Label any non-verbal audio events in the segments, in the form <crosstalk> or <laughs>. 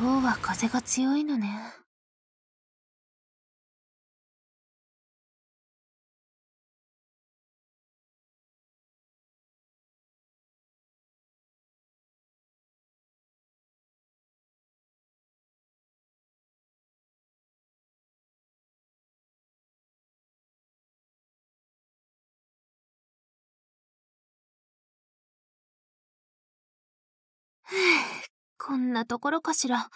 今日は風が強いのね。こんなところかしら。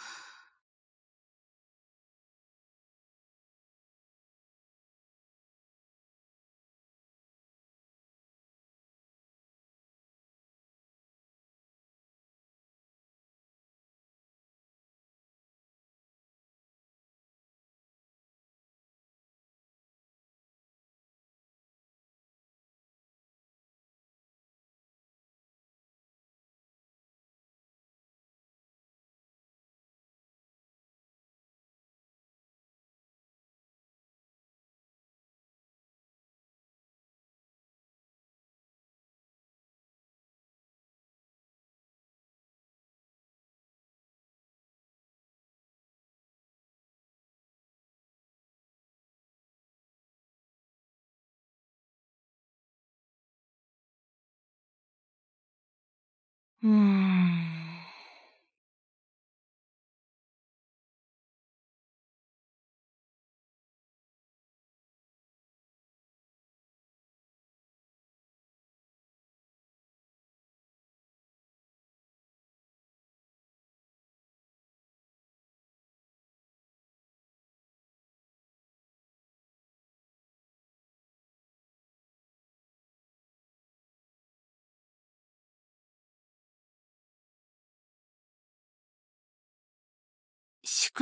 嗯。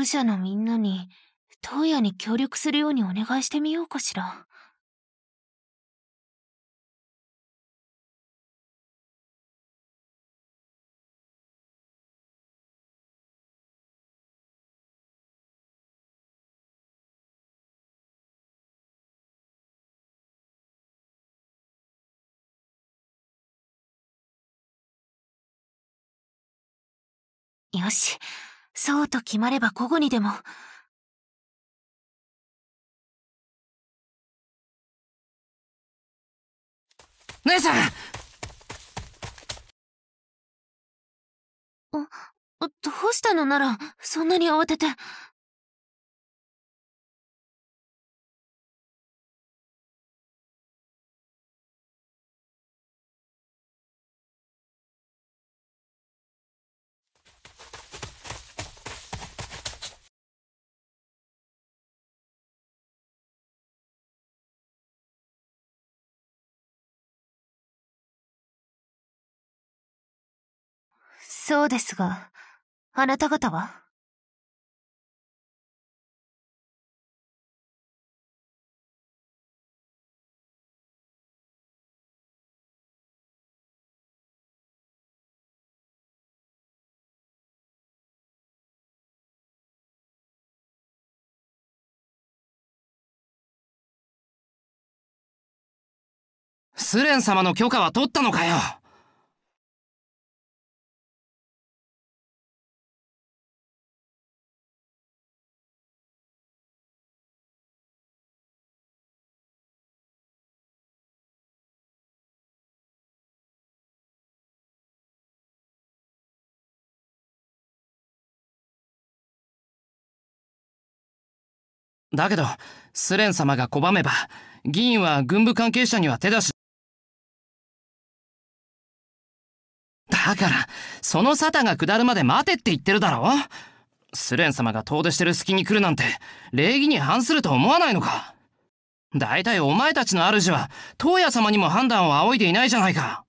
舎のみんなに、東野に協力するようにお願いしてみようかしら。よし。そうと決まれば午後にでも。姉さんあ、どうしたのなら、そんなに慌てて。そうですが、あなた方はスレン様の許可は取ったのかよだけど、スレン様が拒めば、議員は軍部関係者には手出し。だから、その沙汰が下るまで待てって言ってるだろスレン様が遠出してる隙に来るなんて、礼儀に反すると思わないのか大体お前たちの主は、東野様にも判断を仰いでいないじゃないか。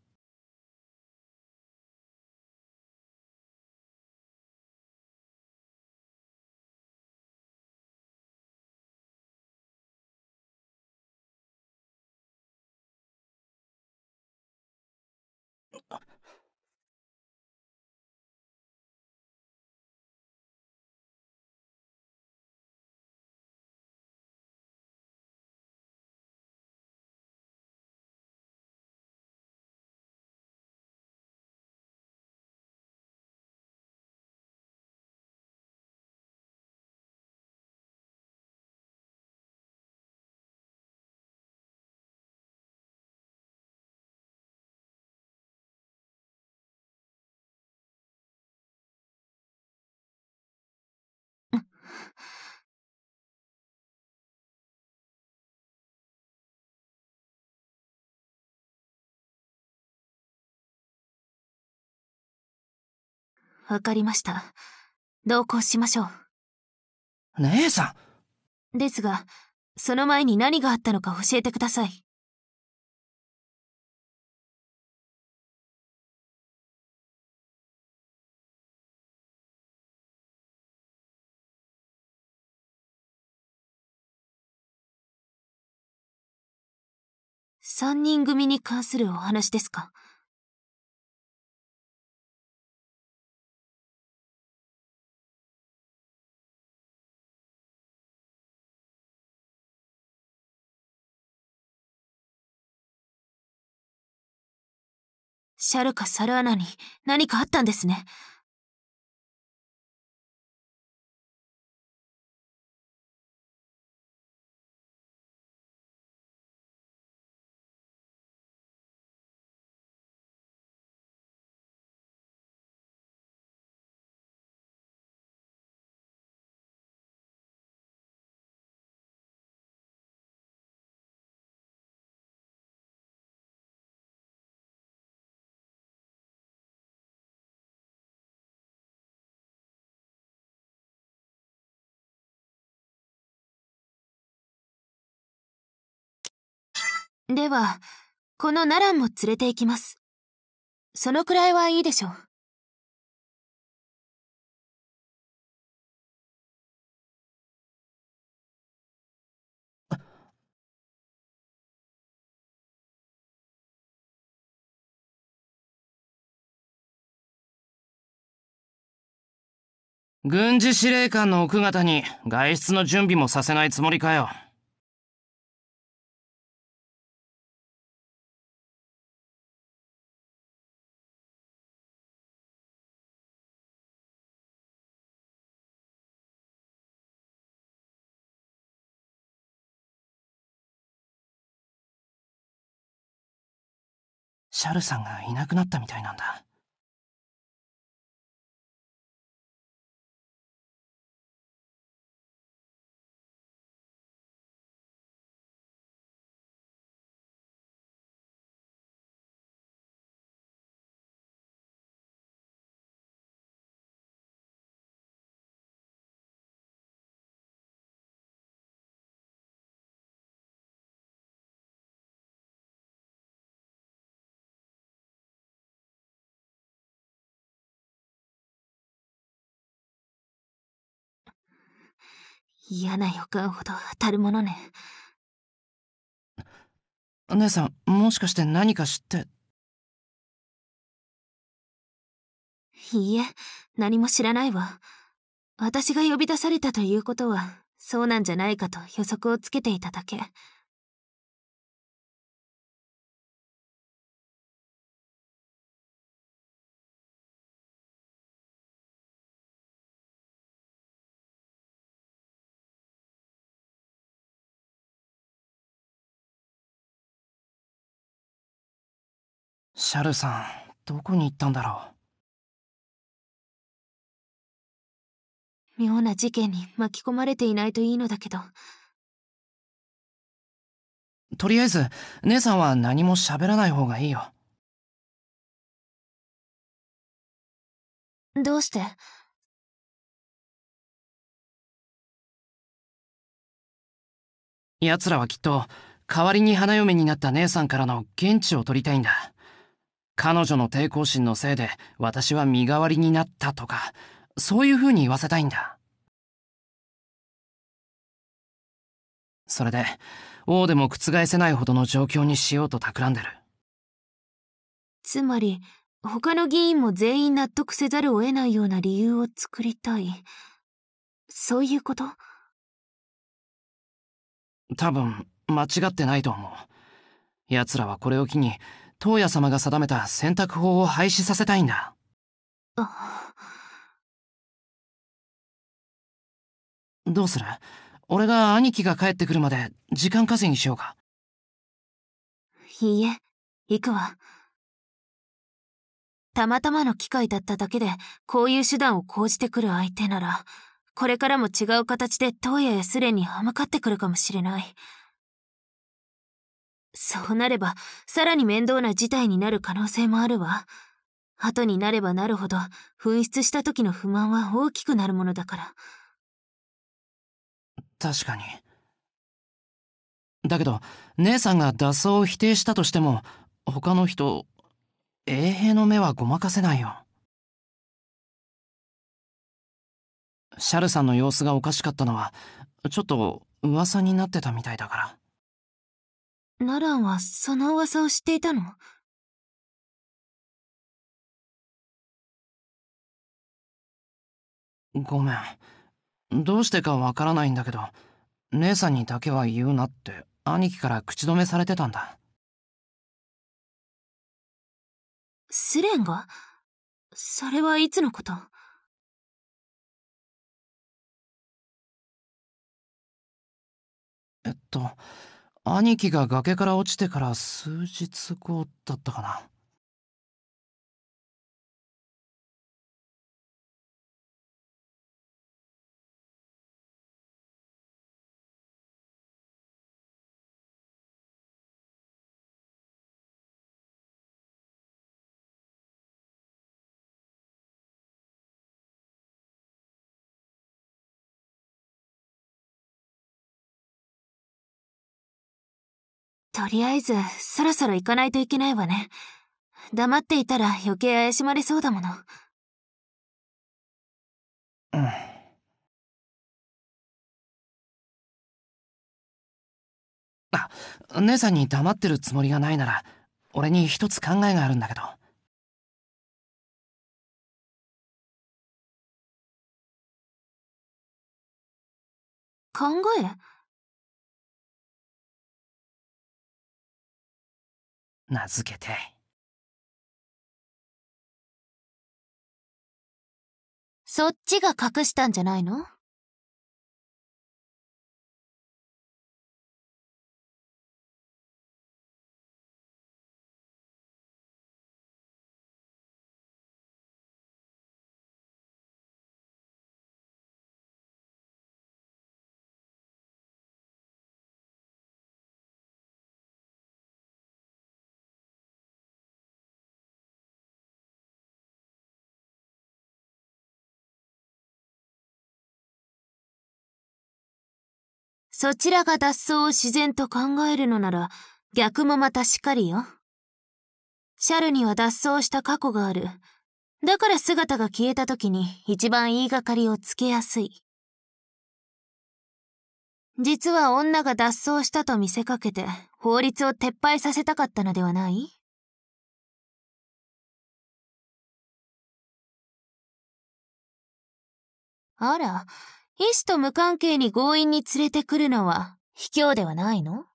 わかりました。同行しましょう。姉さんですが、その前に何があったのか教えてください。3人組に関するお話ですかシャルカ・サルアナに何かあったんですね。では、このナランも連れて行きます。そのくらいはいいでしょう。軍事司令官の奥方に外出の準備もさせないつもりかよ。シャルさんがいなくなったみたいなんだ嫌な予感ほど当たるものね。姉さん、もしかして何か知って。いいえ、何も知らないわ。私が呼び出されたということは、そうなんじゃないかと予測をつけていただけ。シャルさんどこに行ったんだろう妙な事件に巻き込まれていないといいのだけどとりあえず姉さんは何も喋らない方がいいよどうして奴らはきっと代わりに花嫁になった姉さんからの現地を取りたいんだ彼女の抵抗心のせいで私は身代わりになったとか、そういう風に言わせたいんだ。それで、王でも覆せないほどの状況にしようと企んでる。つまり、他の議員も全員納得せざるを得ないような理由を作りたい。そういうこと多分、間違ってないと思う。奴らはこれを機に東野様が定めた選択法を廃止させたいんだ。どうする俺が兄貴が帰ってくるまで時間稼ぎしようか。いいえ、行くわ。たまたまの機会だっただけで、こういう手段を講じてくる相手なら、これからも違う形で東野やスレンに歯向かってくるかもしれない。そうなれば、さらに面倒な事態になる可能性もあるわ。後になればなるほど、紛失した時の不満は大きくなるものだから。確かに。だけど、姉さんが脱走を否定したとしても、他の人、衛兵の目はごまかせないよ。シャルさんの様子がおかしかったのは、ちょっと噂になってたみたいだから。ナランはその噂を知っていたのごめん。どうしてかわからないんだけど、姉さんにだけは言うなって兄貴から口止めされてたんだ。スレンがそれはいつのことえっと、兄貴が崖から落ちてから数日後だったかなとりあえず、そろそろ行かないといけないわね。黙っていたら余計怪しまれそうだもの。うん。あ、姉さんに黙ってるつもりがないなら、俺に一つ考えがあるんだけど。考え名付けてそっちが隠したんじゃないのそちらが脱走を自然と考えるのなら、逆もまたしかりよ。シャルには脱走した過去がある。だから姿が消えた時に一番言いがかりをつけやすい。実は女が脱走したと見せかけて法律を撤廃させたかったのではないあら、医師と無関係に強引に連れてくるのは卑怯ではないの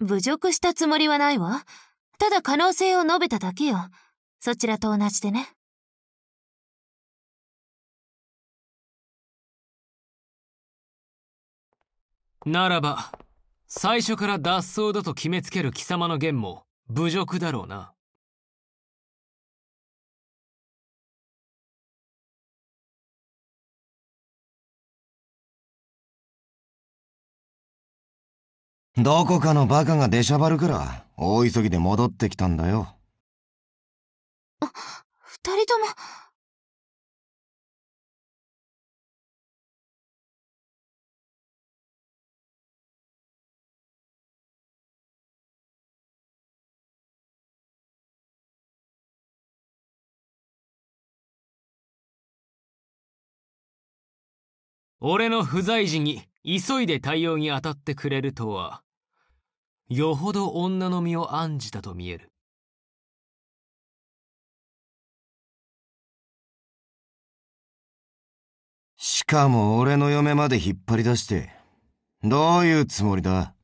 侮辱したつもりはないわ。ただ可能性を述べただけよ。そちらと同じでね。ならば、最初から脱走だと決めつける貴様の言も侮辱だろうな。どこかのバカが出しゃばるから大急ぎで戻ってきたんだよあ二人とも俺の不在時に急いで対応に当たってくれるとはよほど女の身を案じたと見える。しかも俺の嫁まで引っ張り出して、どういうつもりだ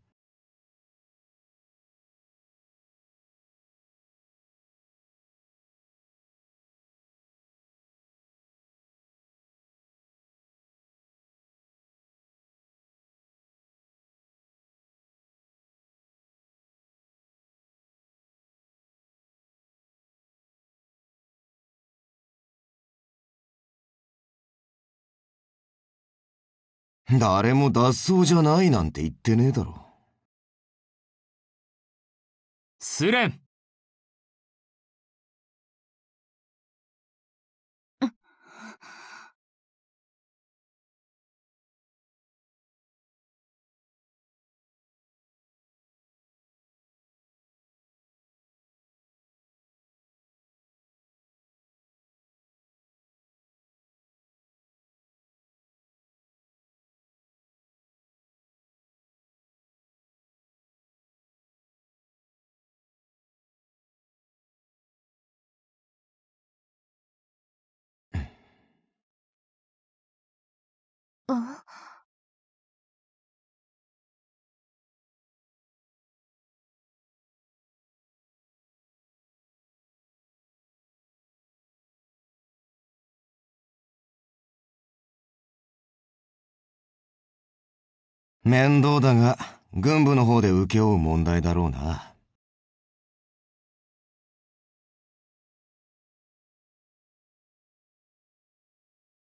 誰も脱走じゃないなんて言ってねえだろ。スレン面倒だが、軍部の方で請け負う問題だろうな。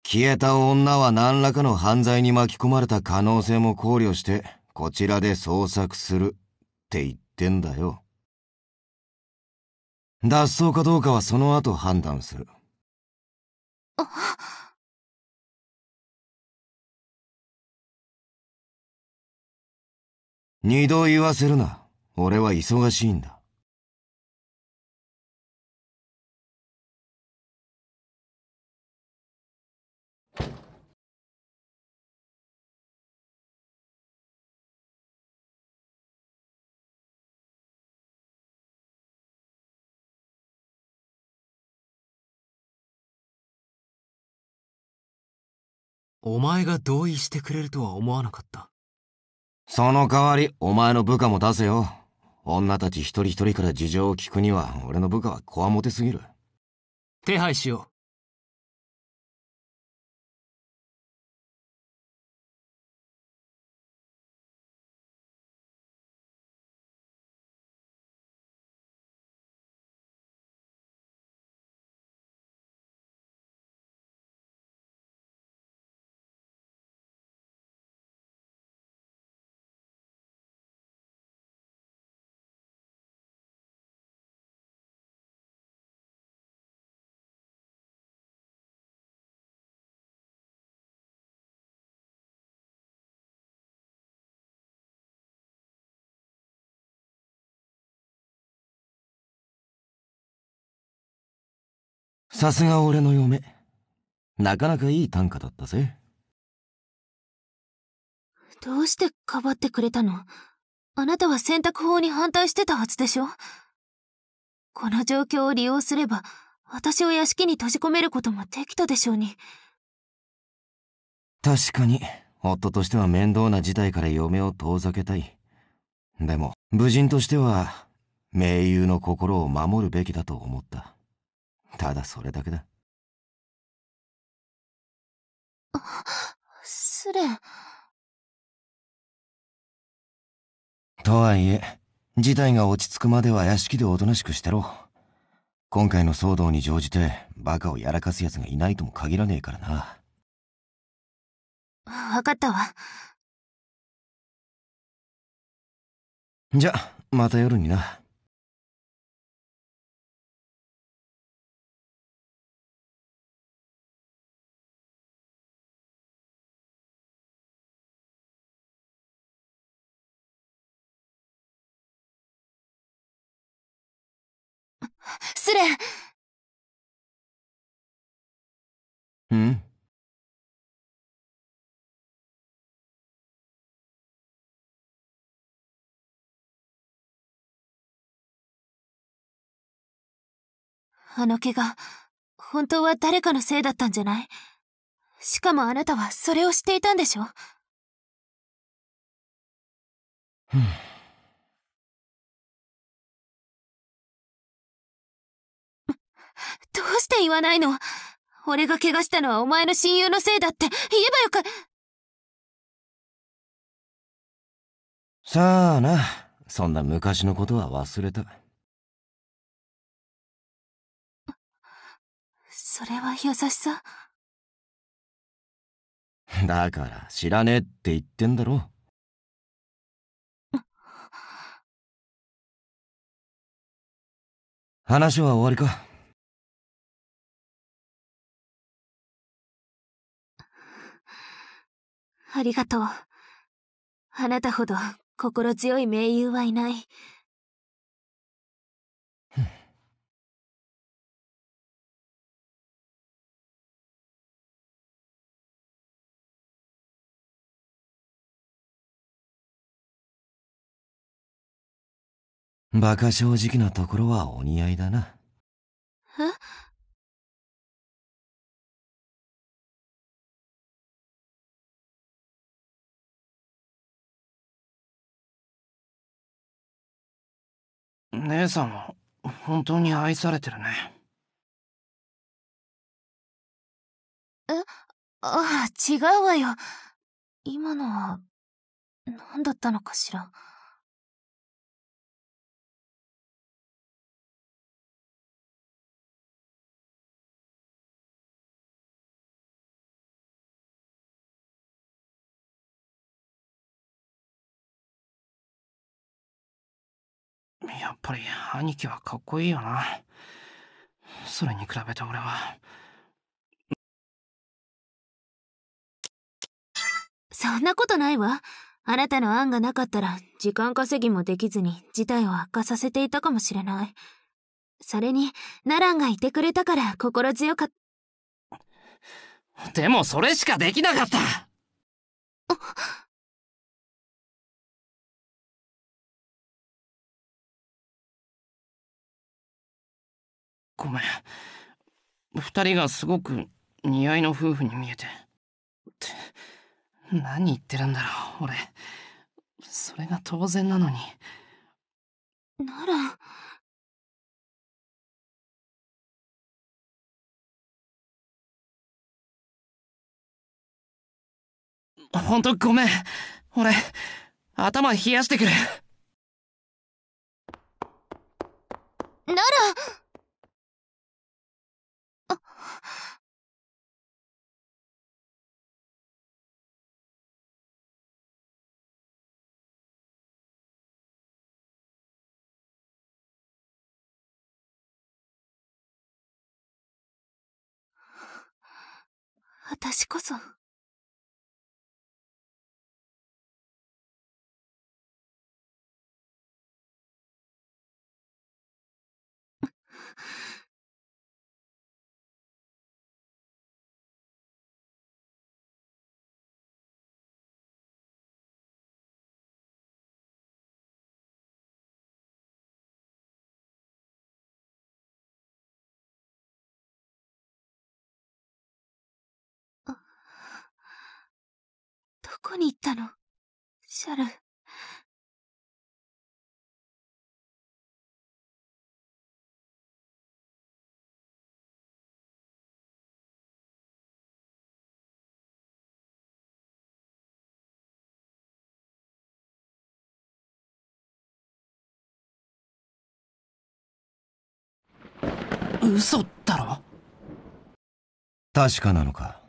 消えた女は何らかの犯罪に巻き込まれた可能性も考慮して、こちらで捜索するって言ってんだよ。脱走かどうかはその後判断する。二度言わせるな。俺は忙しいんだ。お前が同意してくれるとは思わなかった。その代わり、お前の部下も出せよ。女たち一人一人から事情を聞くには、俺の部下はこわもてすぎる。手配しよう。さすが俺の嫁。なかなかいい短歌だったぜ。どうしてかばってくれたのあなたは選択法に反対してたはずでしょこの状況を利用すれば、私を屋敷に閉じ込めることもできたでしょうに。確かに、夫としては面倒な事態から嫁を遠ざけたい。でも、武人としては、盟友の心を守るべきだと思った。ただそれだけだレンとはいえ事態が落ち着くまでは屋敷でおとなしくしてろ今回の騒動に乗じてバカをやらかす奴がいないとも限らねえからな分かったわじゃまた夜にな。スレンうんあの怪我、本当は誰かのせいだったんじゃないしかもあなたはそれをしていたんでしょどうして言わないの俺が怪我したのはお前の親友のせいだって言えばよか。さあな、そんな昔のことは忘れた。それは優しさだから知らねえって言ってんだろ。話は終わりか。ありがとう。あなたほど心強い盟友はいない。馬鹿正直なところはお似合いだな。姉さんは本当に愛されてるねえああ違うわよ今のは何だったのかしらやっぱり兄貴はかっこいいよな。それに比べて俺は。そんなことないわ。あなたの案がなかったら時間稼ぎもできずに事態を悪化させていたかもしれない。それに、ナランがいてくれたから心強かった。でもそれしかできなかったあっごめん二人がすごく似合いの夫婦に見えてって何言ってるんだろう俺それが当然なのにならほんとごめん。俺、頭冷やしてくる。なら私こそ。こに行ったのシャル。嘘だろ確かなのか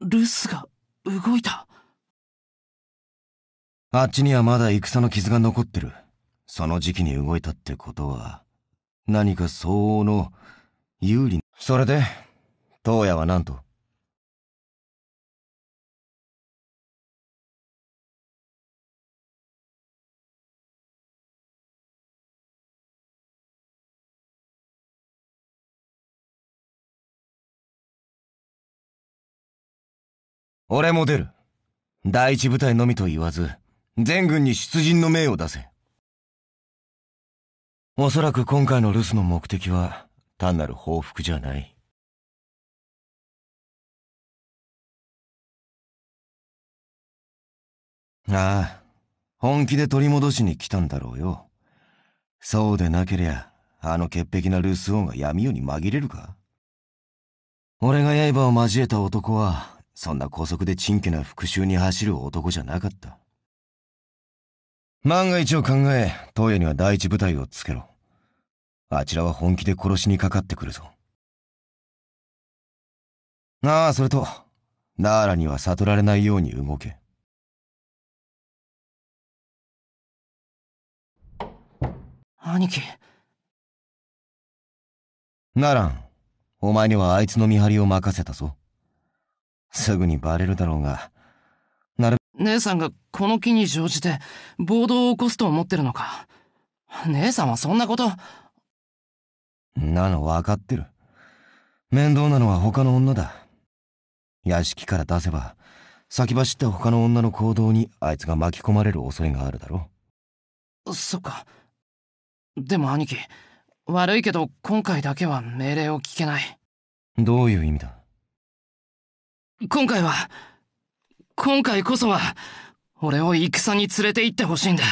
ルスが動いた。あっちにはまだ戦の傷が残ってる。その時期に動いたってことは、何か相応の有利。それで、東野はなんと俺も出る。第一部隊のみと言わず、全軍に出陣の命を出せ。おそらく今回の留守の目的は、単なる報復じゃない。ああ、本気で取り戻しに来たんだろうよ。そうでなけりゃ、あの潔癖なルース王が闇夜に紛れるか俺が刃を交えた男は、そんな姑息でちんけな復讐に走る男じゃなかった。万が一を考え、東野には第一部隊をつけろ。あちらは本気で殺しにかかってくるぞ。ああ、それと、ナーラには悟られないように動け。兄貴。ナラン、お前にはあいつの見張りを任せたぞ。すぐにバレるだろうが、なる、姉さんがこの木に乗じて暴動を起こすと思ってるのか。姉さんはそんなこと。なの分かってる。面倒なのは他の女だ。屋敷から出せば、先走った他の女の行動にあいつが巻き込まれる恐れがあるだろう。そっか。でも兄貴、悪いけど今回だけは命令を聞けない。どういう意味だ今回は、今回こそは、俺を戦に連れて行ってほしいんだ。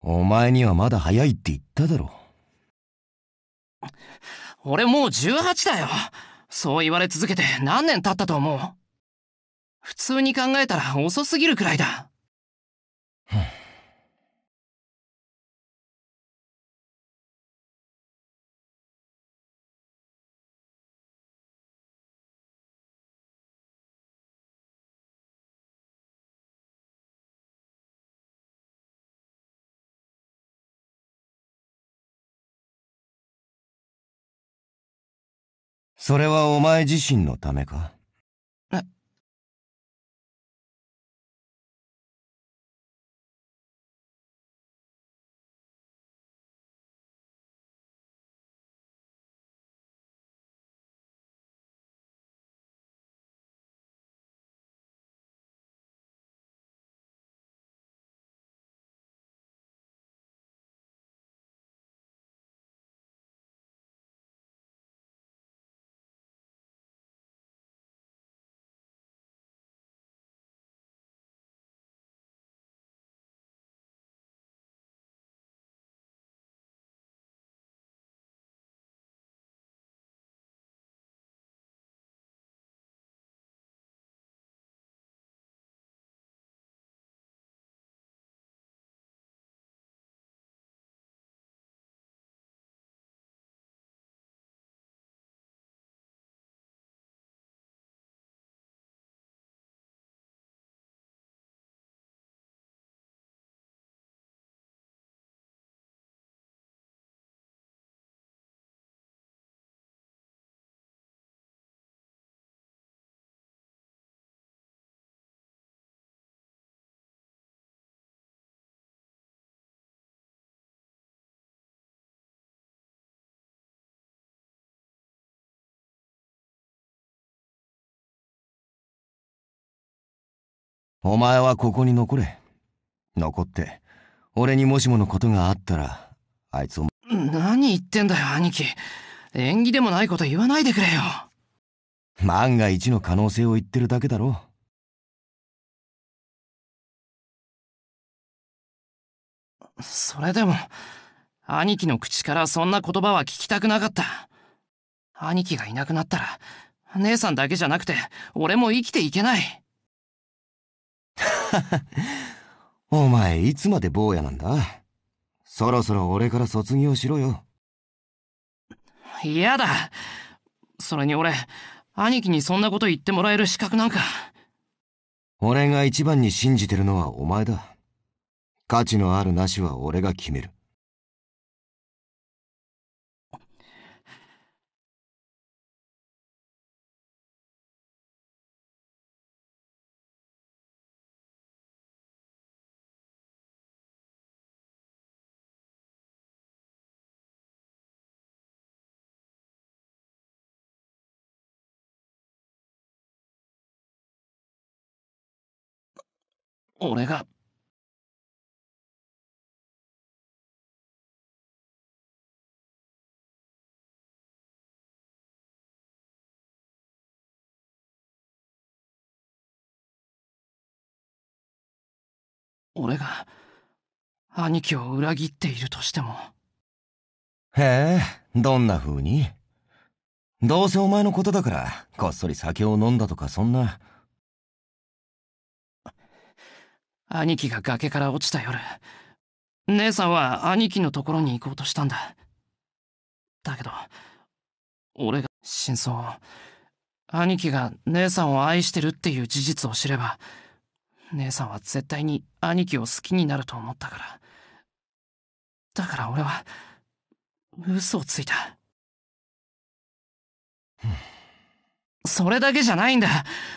お前にはまだ早いって言っただろ。俺もう18だよ。そう言われ続けて何年経ったと思う普通に考えたら遅すぎるくらいだ。それはお前自身のためかお前はここに残れ。残って、俺にもしものことがあったら、あいつを。何言ってんだよ、兄貴。縁起でもないこと言わないでくれよ。万が一の可能性を言ってるだけだろ。それでも、兄貴の口からそんな言葉は聞きたくなかった。兄貴がいなくなったら、姉さんだけじゃなくて、俺も生きていけない。<laughs> お前、いつまで坊やなんだそろそろ俺から卒業しろよ。嫌だ。それに俺、兄貴にそんなこと言ってもらえる資格なんか。俺が一番に信じてるのはお前だ。価値のあるなしは俺が決める。俺が。俺が兄貴を裏切っているとしてもへえどんな風にどうせお前のことだからこっそり酒を飲んだとかそんな兄貴が崖から落ちた夜姉さんは兄貴のところに行こうとしたんだだけど俺が真相を兄貴が姉さんを愛してるっていう事実を知れば姉さんは絶対に兄貴を好きになると思ったからだから俺は嘘をついたそれだけじゃないんだ。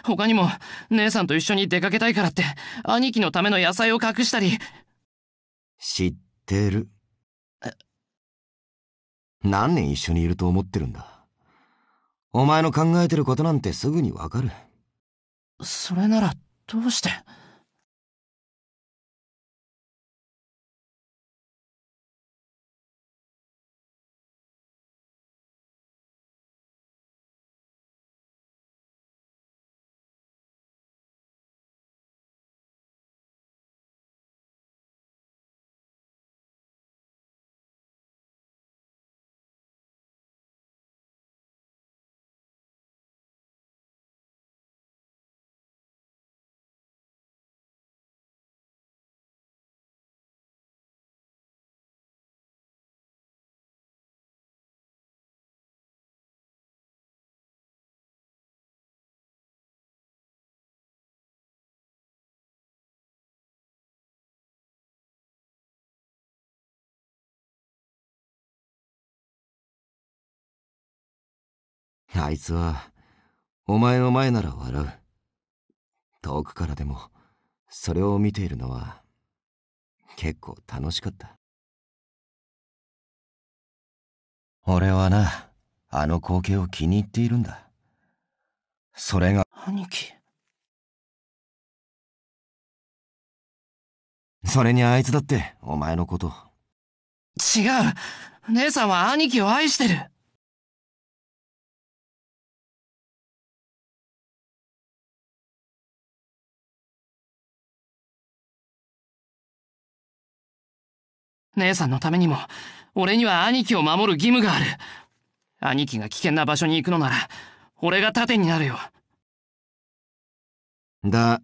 他にも、姉さんと一緒に出かけたいからって、兄貴のための野菜を隠したり。知ってる。何年一緒にいると思ってるんだ。お前の考えてることなんてすぐにわかる。それなら、どうして。あいつは、お前の前なら笑う。遠くからでも、それを見ているのは、結構楽しかった。俺はな、あの光景を気に入っているんだ。それが、兄貴。それにあいつだって、お前のこと。違う姉さんは兄貴を愛してる姉さんのためにも、俺には兄貴を守る義務がある。兄貴が危険な場所に行くのなら、俺が盾になるよ。だ。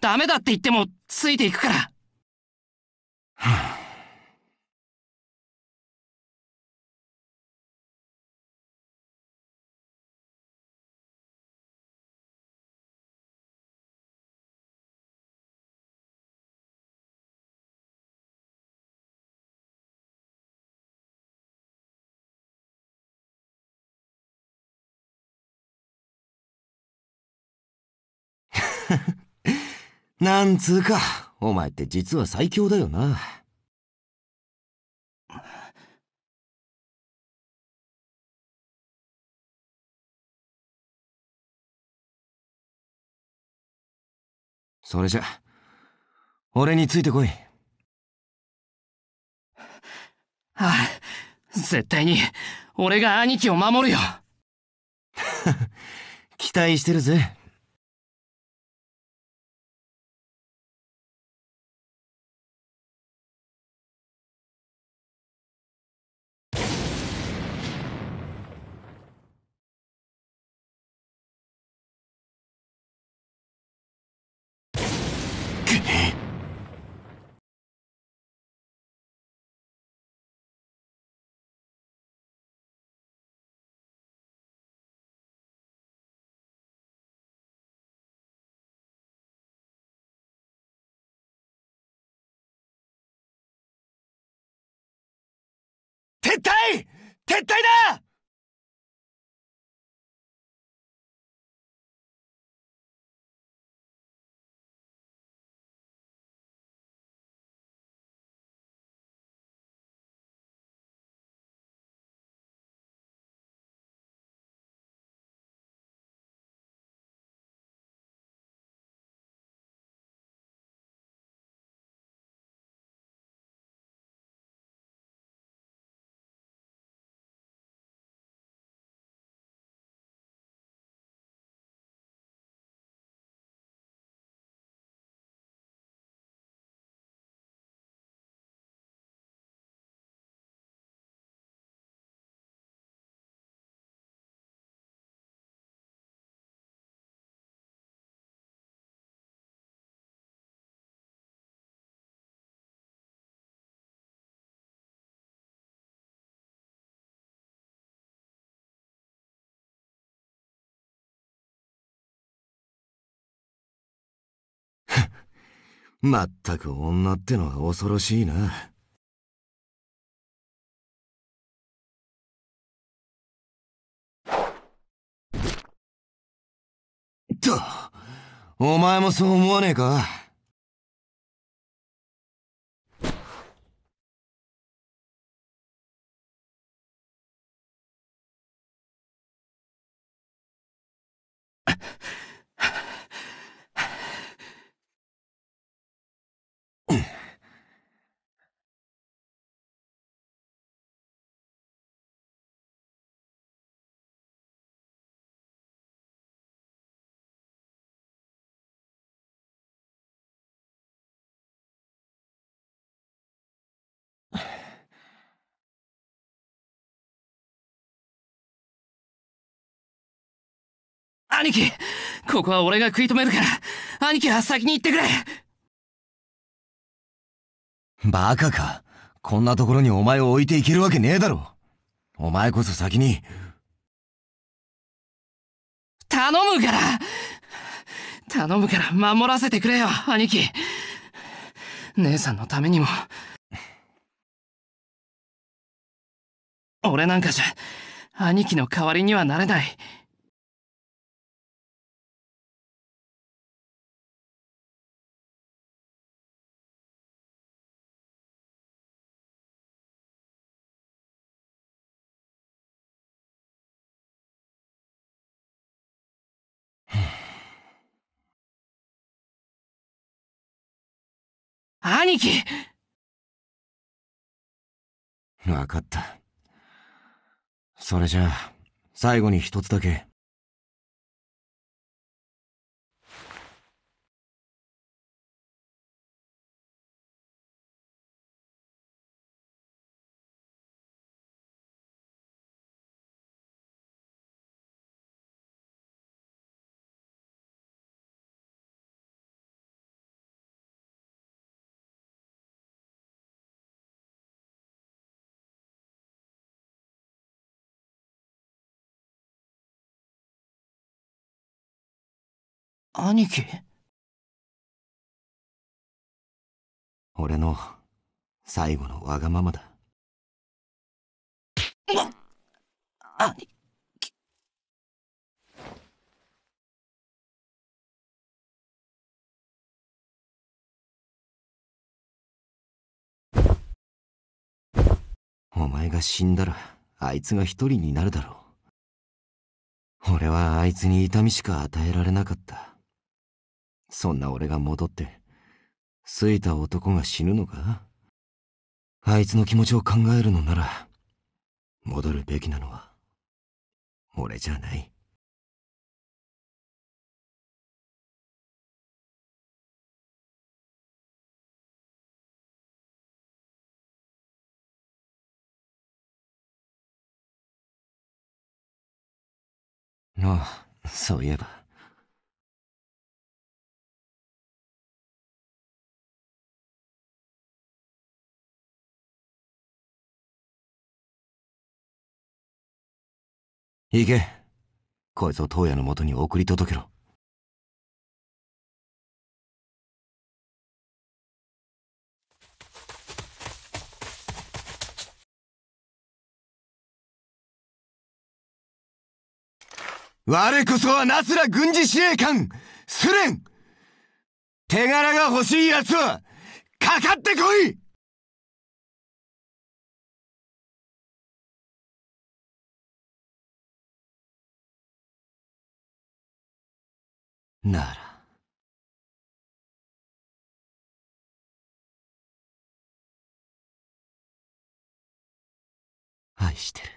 ダメだって言っても、ついていくから。はなんつうか、お前って実は最強だよな。それじゃ、俺についてこい。ああ、絶対に、俺が兄貴を守るよ。<laughs> 期待してるぜ。撤退撤退だまったく女ってのは恐ろしいな。と、お前もそう思わねえか兄貴ここは俺が食い止めるから兄貴は先に行ってくれバカかこんなところにお前を置いていけるわけねえだろお前こそ先に頼むから頼むから守らせてくれよ兄貴姉さんのためにも俺なんかじゃ兄貴の代わりにはなれない兄貴わかった。それじゃあ、最後に一つだけ。兄貴俺の最後のわがままだ。兄貴。お前が死んだら、あいつが一人になるだろう。俺はあいつに痛みしか与えられなかった。そんな俺が戻って、好いた男が死ぬのかあいつの気持ちを考えるのなら、戻るべきなのは、俺じゃない。ああ、そういえば。行け。こいつを東野のもとに送り届けろ。我こそはナスラ軍事司令官スレン手柄が欲しい奴はかかってこいなら。愛してる。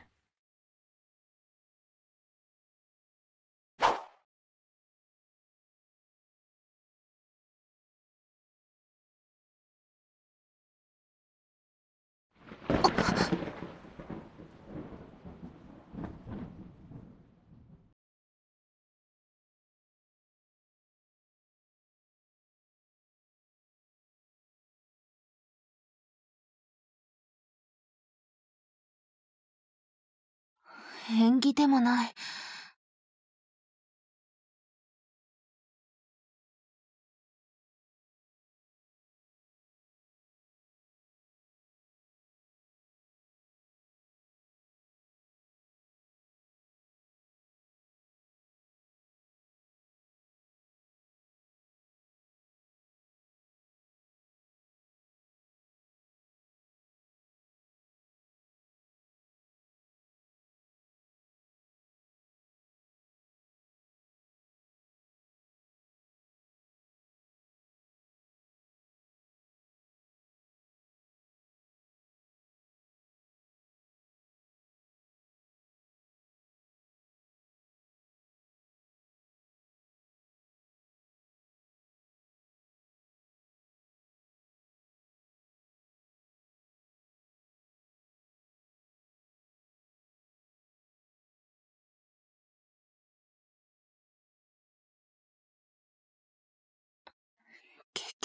あっ縁起でもない。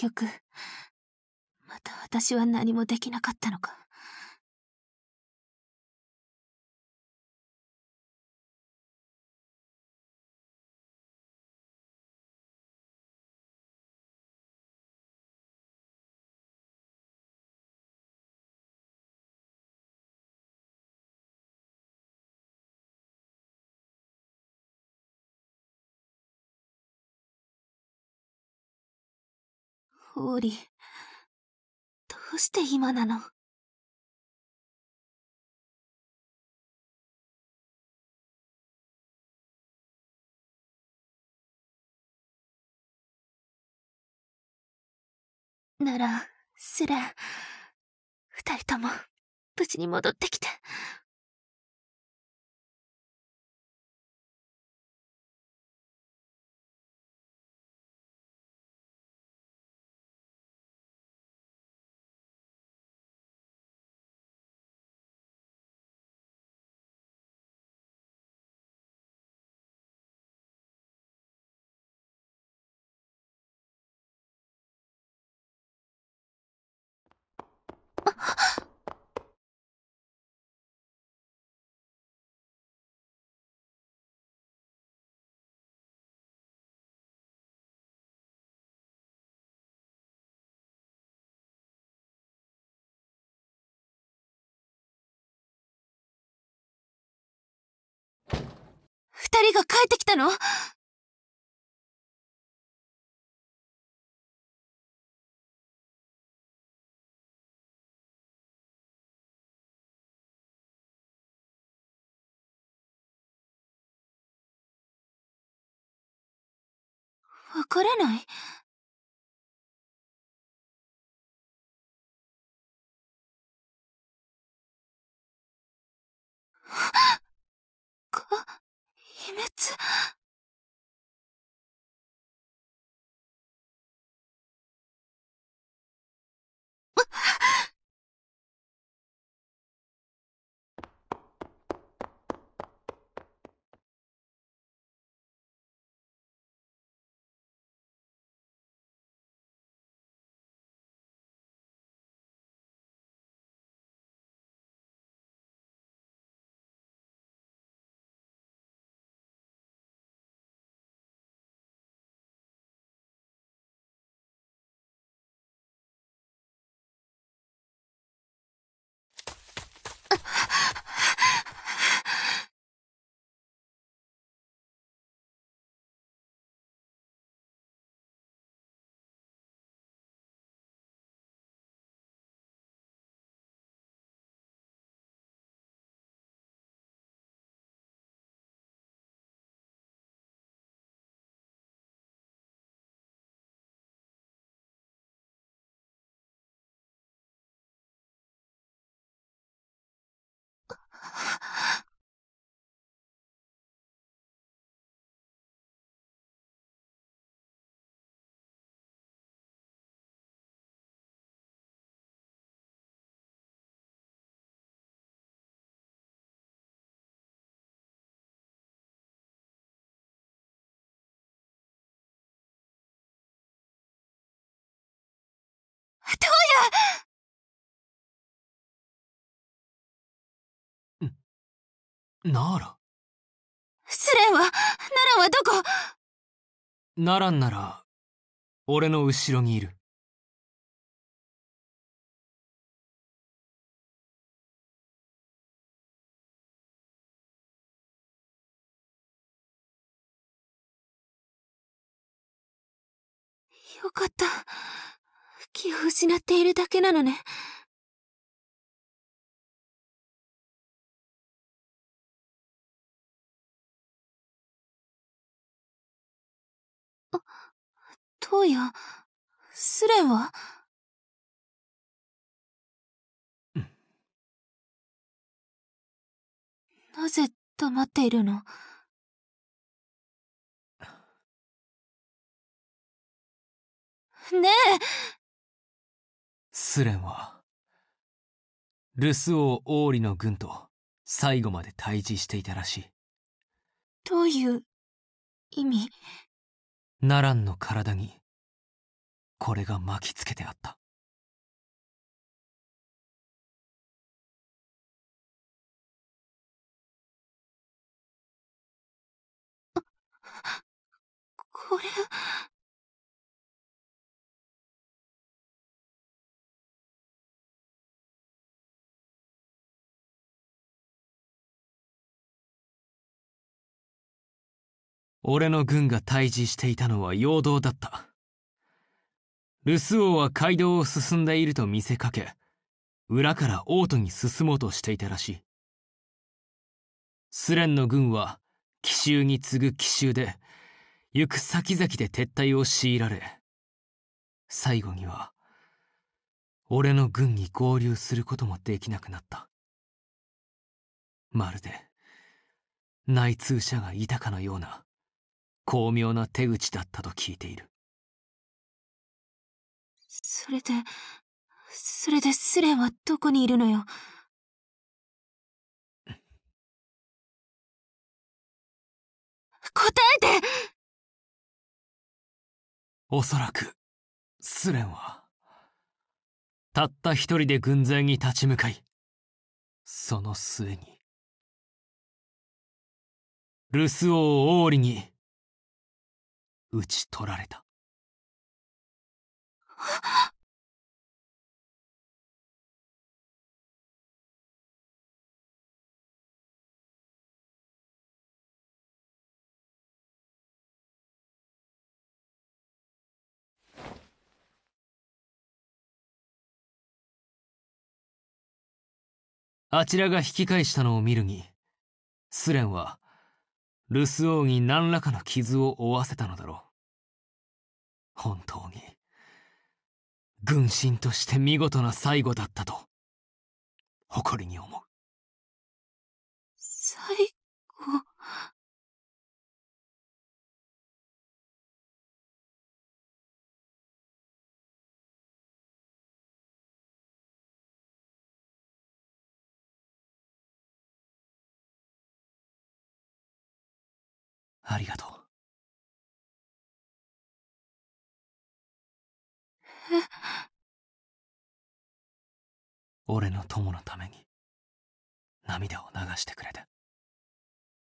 局、また私は何もできなかったのか。オどうして今なのなら、スレ、二人とも、無事に戻ってきて。二人が帰ってきたのわからないか <laughs> 秘密。ナーラスレンははどこなら俺の後ろにいるよかった。気を失っているだけなのね。あ、トウヤ、スレンはなぜ黙っているのねえスレンは、ルス王王里の軍と最後まで対峙していたらしい。どういう意味ナランの体に、これが巻きつけてあった。<laughs> これ。俺の軍が退治していたのは陽動だった。ルス王は街道を進んでいると見せかけ、裏から王都に進もうとしていたらしい。スレンの軍は奇襲に次ぐ奇襲で、行く先々で撤退を強いられ、最後には、俺の軍に合流することもできなくなった。まるで、内通者がいたかのような。巧妙な手口だったと聞いているそれでそれでスレンはどこにいるのよ答えておそらくスレンはたった一人で軍勢に立ち向かいその末にルス王王里に討ち取られた。あちらが引き返したのを見るにスレンはルス王に何らかの傷を負わせたのだろう。本当に、軍神として見事な最後だったと、誇りに思う。ありがとう。俺の友のために涙を流してくれて。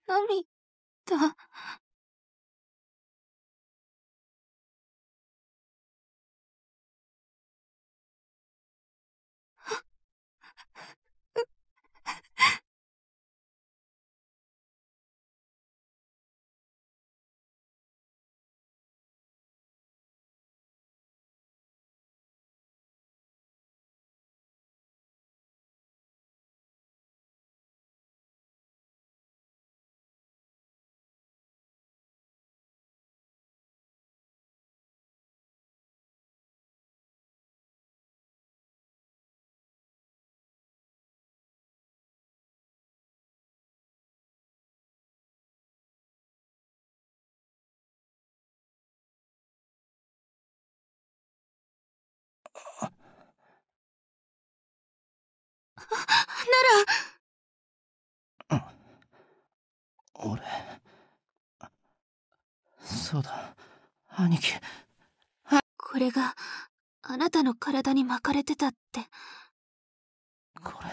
涙ら俺そうだ兄貴これがあなたの体に巻かれてたってこれ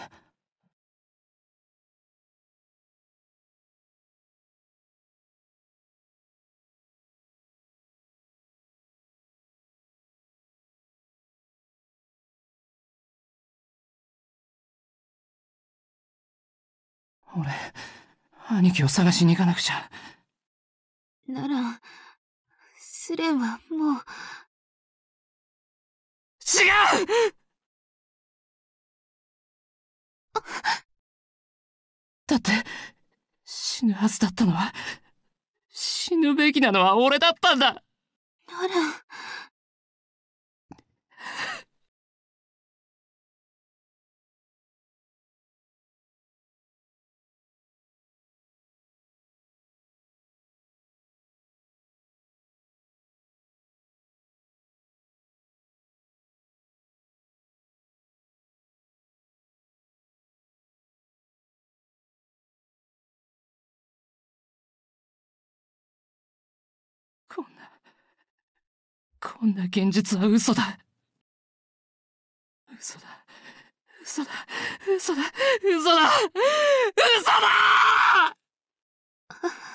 俺、兄貴を探しに行かなくちゃ。なら、スレンはもう。違うだって、死ぬはずだったのは、死ぬべきなのは俺だったんだなら。こんな現実は嘘だ。嘘だ。嘘だ。嘘だ。嘘だ。嘘だ <laughs>